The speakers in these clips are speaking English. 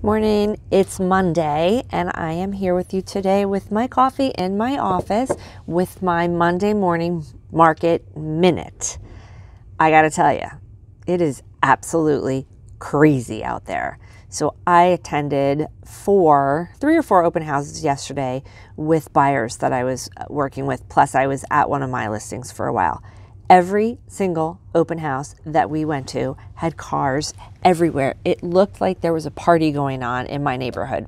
Morning, it's Monday, and I am here with you today with my coffee in my office with my Monday morning market minute. I gotta tell you, it is absolutely crazy out there. So, I attended four, three or four open houses yesterday with buyers that I was uh, working with, plus, I was at one of my listings for a while. Every single open house that we went to had cars everywhere. It looked like there was a party going on in my neighborhood.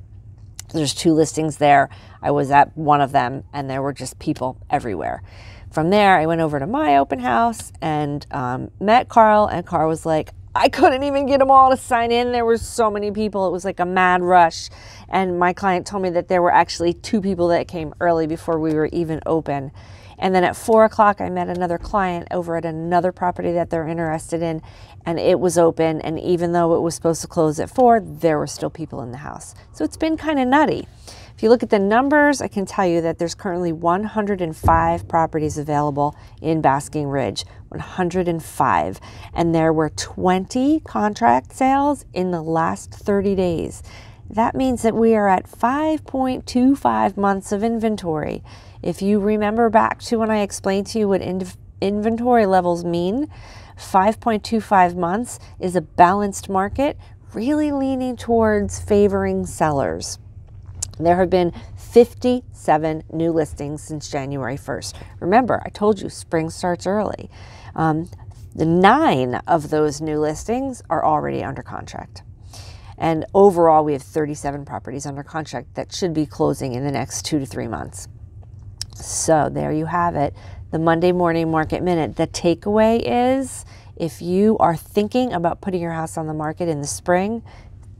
There's two listings there. I was at one of them, and there were just people everywhere. From there, I went over to my open house and um, met Carl, and Carl was like, I couldn't even get them all to sign in. There were so many people. It was like a mad rush. And my client told me that there were actually two people that came early before we were even open. And then at four o'clock, I met another client over at another property that they're interested in, and it was open. And even though it was supposed to close at four, there were still people in the house. So it's been kind of nutty. If you look at the numbers, I can tell you that there's currently 105 properties available in Basking Ridge, 105. And there were 20 contract sales in the last 30 days. That means that we are at 5.25 months of inventory. If you remember back to when I explained to you what inventory levels mean, 5.25 months is a balanced market, really leaning towards favoring sellers. And there have been 57 new listings since January 1st. Remember, I told you spring starts early. Um, the nine of those new listings are already under contract. And overall, we have 37 properties under contract that should be closing in the next two to three months. So there you have it. The Monday morning market minute. The takeaway is if you are thinking about putting your house on the market in the spring,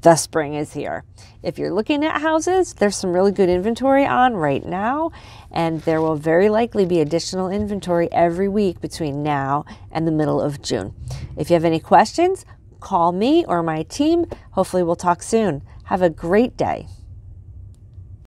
the spring is here. If you're looking at houses, there's some really good inventory on right now, and there will very likely be additional inventory every week between now and the middle of June. If you have any questions, call me or my team. Hopefully, we'll talk soon. Have a great day.